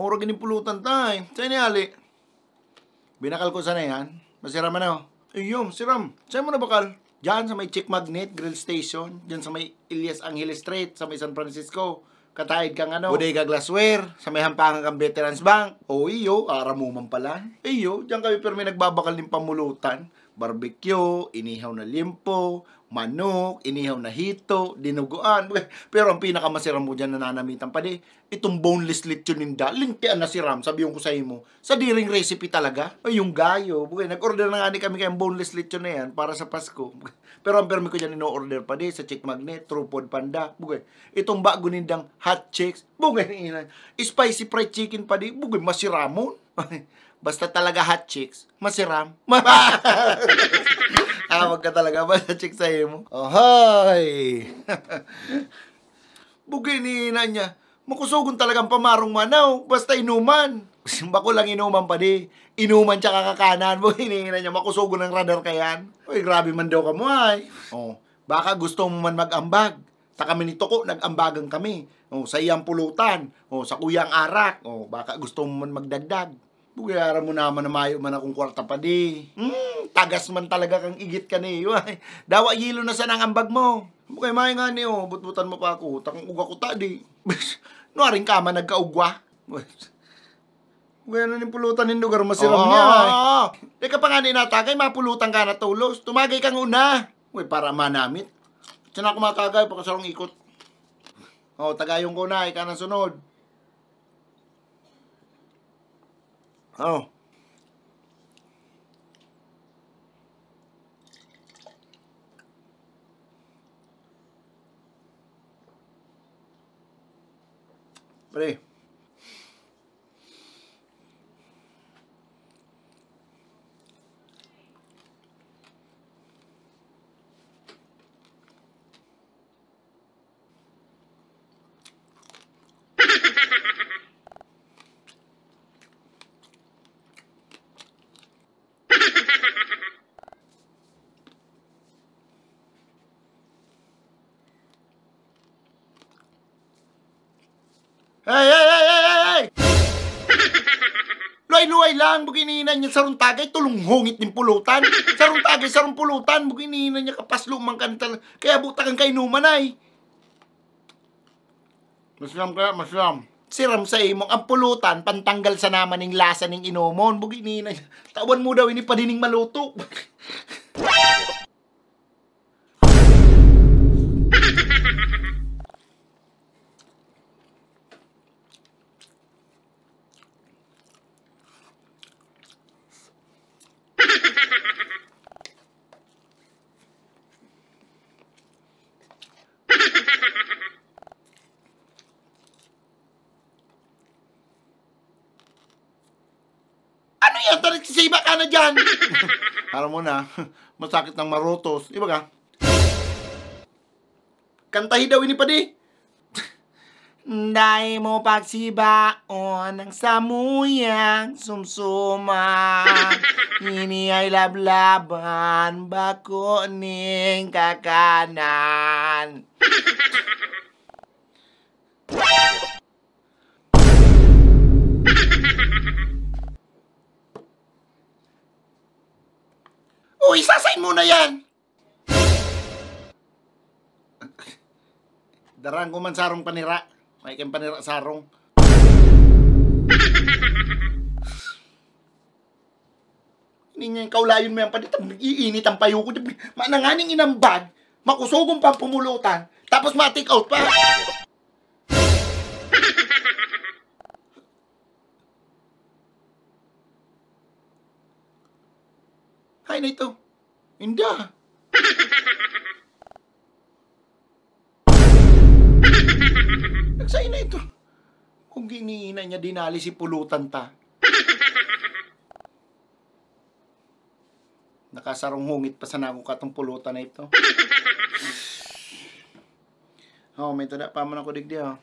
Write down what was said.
ni pulutan tay. Sa ni Ali. Binakal ko sana yan. Masira man ako. Iyom, eh, siram. Sa mo na bakal? Diyan sa may Chick Magnet Grill Station. Diyan sa may Elias Angeles Street. Sa may San Francisco. Katahid kang ano. Bodega Glassware. Sa may hampangan kang Veterans Bank. O oh, iyo, mo man pala. Eh, iyo, diyan kami pero may nagbabakal ng pamulutan. Barbecue, inihaw na limpo, manok, inihaw na hito, dinuguan. Pero ang pinakamasira mo dyan nananamitan pa di, itong boneless lechoninda, lintian na si Ram, sabihin ko sa mo. Sa diring recipe talaga, o yung gayo. Bukay, nag-order na nga ni kami kayong boneless lechon na yan para sa Pasko. Pero ang permi ko dyan ino-order pa di sa Chick Magnet, Trupod Panda. Bukay, itong bago nindang hot chicks, bukay, spicy fried chicken pa di, bukay, masiramon. Basta talaga hot chicks, masiram. Tawag ka talaga ba sa chick sa imo? Ahoy! Bugay ni ina niya. Makusugon talagang pamarong manaw. Basta inuman. Bako lang inuman pa di. Inuman tsaka kakanan. Bugay ni ina niya. Makusugon ng radar ka yan. Uy, grabe man daw ka mo ay. Oh, baka gusto mo man mag-ambag. Ta kami ni Toko, nag-ambagan kami. Oh, sa iyang pulutan. Oh, sa kuyang arak. Oh, baka gusto mo man magdagdag. Bugayaran mo naman na mayo man akong kwarta pa di. Hmm tagas man talaga kang igit ka niyo. Dawa yilo na sa nangambag mo. Mukay may nga niyo, butbutan mo pa ako. Takang uga ko tadi. Nuaring kama nagkaugwa. Gaya na pulutan ni lugar masiram oh, niya. Oo. Ah. Teka pa nga ni mapulutan ka na tulos. Tumagay kang una. Uy, para manamit. Sana ako matagay, pakasarong ikot. O, oh, tagayong ko na, ika na sunod. Oh. But hey, luway lang, bugininan niya sa runtagay, tulong hungit din pulutan. Sarong tagay, sarong pulutan, bugininan niya kapas lumang kantal. Kaya butakan kay numan ay. Maslam kaya, maslam. Siram sa imong ang pulutan, pantanggal sa naman ng lasa ng inumon, bugininan niya. Tawan mo daw, ini padining maluto. yan, tarik sisiba ka na dyan. Alam mo na, masakit ng marotos. Iba ka? Kantahin daw ini pa di. Dahil mo pagsibaon ng samuyang sumsuma Ini ay lablaban bako ning kakanan Uy, sasain mo na yan! Darang ko man sarong panira. May kang panira sarong. Ninyan kaulayon mo yan pa dito. Iinit ang payo ko. Mananganing inambag. Makusogong pang pumulutan. Tapos ma-take out pa. Hay na ito. Inda. Ah. Nagsay na ito. Kung giniina niya, dinali si pulutan ta. Nakasarong hungit pa sa nako katong pulutan na ito. Oh, may tada pa man ako digdi oh.